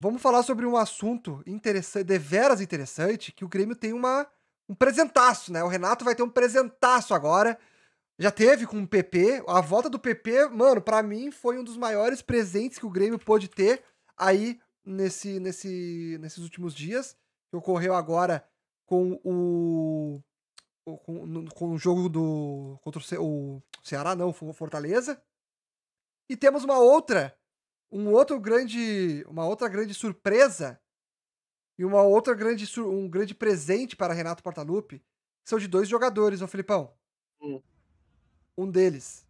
Vamos falar sobre um assunto interessante, deveras interessante, que o Grêmio tem uma, um presentaço, né? O Renato vai ter um presentaço agora. Já teve com o PP. A volta do PP, mano, para mim foi um dos maiores presentes que o Grêmio pôde ter aí nesse, nesse, nesses últimos dias. Que ocorreu agora com o. Com, com o jogo do. Contra o, Ce, o Ceará, não, Fortaleza. E temos uma outra um outro grande, uma outra grande surpresa e uma outra grande um grande presente para Renato Portaluppi são de dois jogadores, ô Filipão. Hum. Um deles.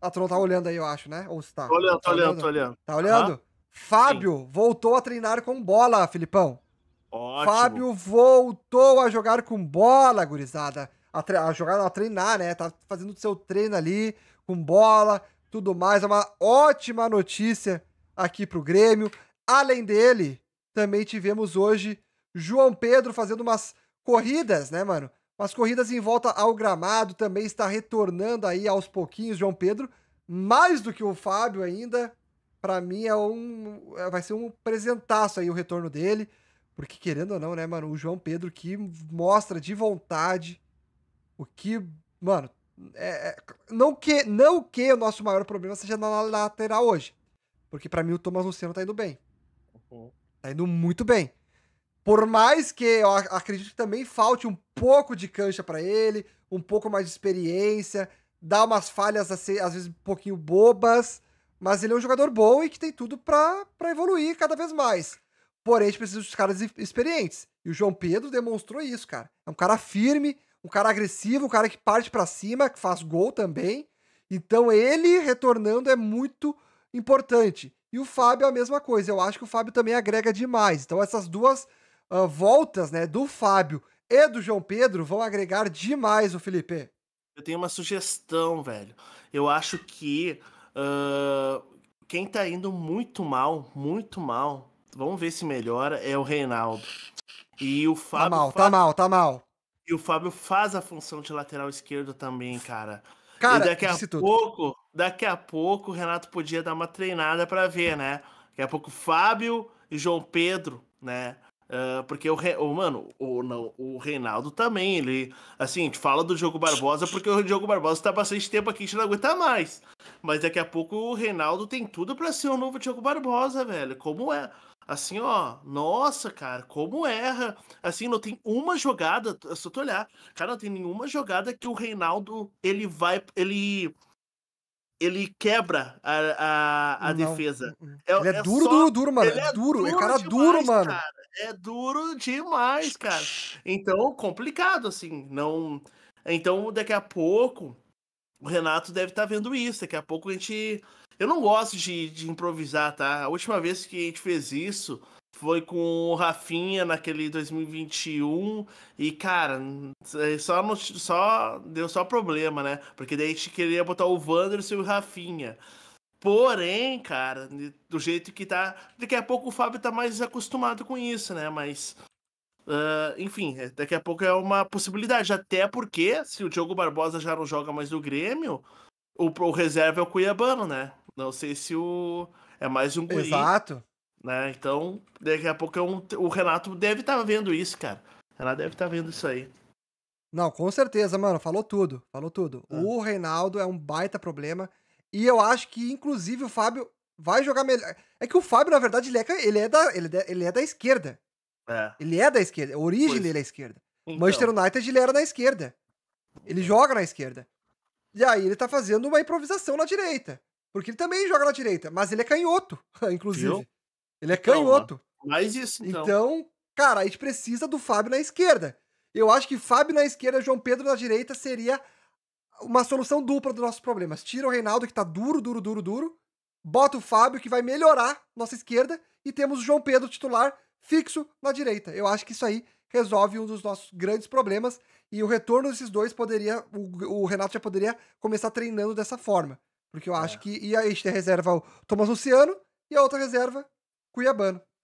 A ah, Tron tá olhando aí, eu acho, né? Ou está? Tô olhando, tá tô olhando, tô tá olhando. Tá olhando? Fábio Sim. voltou a treinar com bola, Filipão. Ótimo. Fábio voltou a jogar com bola, gurizada. A, a jogar, a treinar, né? Tá fazendo o seu treino ali com bola, tudo mais. É uma ótima notícia aqui para o Grêmio. Além dele, também tivemos hoje João Pedro fazendo umas corridas, né, mano? Umas corridas em volta ao gramado, também está retornando aí aos pouquinhos, João Pedro. Mais do que o Fábio ainda, para mim é um vai ser um presentaço aí o retorno dele, porque querendo ou não, né, mano, o João Pedro que mostra de vontade o que, mano, é, é não que não que o nosso maior problema seja na lateral hoje. Porque para mim o Thomas Luciano tá indo bem. Uhum. Tá indo muito bem. Por mais que eu acredito que também falte um pouco de cancha para ele, um pouco mais de experiência, dá umas falhas às vezes um pouquinho bobas, mas ele é um jogador bom e que tem tudo para evoluir cada vez mais. Porém, a gente precisa dos caras experientes. E o João Pedro demonstrou isso, cara. É um cara firme, um cara agressivo, um cara que parte para cima, que faz gol também. Então ele retornando é muito importante. E o Fábio é a mesma coisa. Eu acho que o Fábio também agrega demais. Então essas duas uh, voltas, né, do Fábio e do João Pedro vão agregar demais o Felipe. Eu tenho uma sugestão, velho. Eu acho que uh, quem tá indo muito mal, muito mal, vamos ver se melhora, é o Reinaldo. E o tá Fábio. Tá mal, faz... tá mal, tá mal. E o Fábio faz a função de lateral esquerdo também, cara. Cara, e daqui a pouco, daqui a pouco, o Renato podia dar uma treinada para ver, né? Daqui a pouco, Fábio e João Pedro, né? Uh, porque o, o mano, o, não, o Reinaldo também, ele assim, a gente fala do Diogo Barbosa porque o Diogo Barbosa tá bastante tempo aqui, a gente não aguenta mais. Mas daqui a pouco o Reinaldo tem tudo para ser o novo Diogo Barbosa, velho. Como é? Assim, ó, nossa, cara, como erra. Assim, não tem uma jogada, só tu olhar, cara, não tem nenhuma jogada que o Reinaldo, ele vai, ele ele quebra a, a, a defesa. Hum, hum. É, ele é, é duro, só... duro, duro, mano. Ele é duro, é duro é cara demais, duro, mano. Cara. É duro demais, cara. Então, complicado, assim. Não. Então, daqui a pouco, o Renato deve estar tá vendo isso. Daqui a pouco a gente. Eu não gosto de, de improvisar, tá? A última vez que a gente fez isso foi com o Rafinha naquele 2021 e cara, é, só no, só deu só problema, né? Porque daí a gente queria botar o Wanderson e o Rafinha. Porém, cara, do jeito que tá, daqui a pouco o Fábio tá mais acostumado com isso, né? Mas Uh, enfim, é, daqui a pouco é uma possibilidade. Até porque, se o Diogo Barbosa já não joga mais no Grêmio, o, o reserva é o Cuiabano, né? Não sei se o. É mais um guri. Exato. Né? Então, daqui a pouco é um, o Renato deve estar tá vendo isso, cara. O Renato deve estar tá vendo isso aí. Não, com certeza, mano. Falou tudo. Falou tudo. Ah. O Reinaldo é um baita problema. E eu acho que, inclusive, o Fábio vai jogar melhor. É que o Fábio, na verdade, ele é, ele é, da, ele é da, ele é da esquerda. É. Ele é da esquerda. A origem pois. dele é esquerda. Então. Manchester United ele era na esquerda. Ele então. joga na esquerda. E aí ele tá fazendo uma improvisação na direita. Porque ele também joga na direita, mas ele é canhoto, inclusive. Viu? Ele é então, canhoto. mais isso, então. Então, cara, a gente precisa do Fábio na esquerda. Eu acho que Fábio na esquerda, João Pedro na direita seria uma solução dupla dos nossos problemas. Tira o Reinaldo, que tá duro, duro, duro, duro. Bota o Fábio, que vai melhorar nossa esquerda. E temos o João Pedro titular, fixo na direita. Eu acho que isso aí resolve um dos nossos grandes problemas e o retorno desses dois poderia, o, o Renato já poderia começar treinando dessa forma, porque eu é. acho que e a gente reserva o Thomas Luciano e a outra reserva Cuiabano.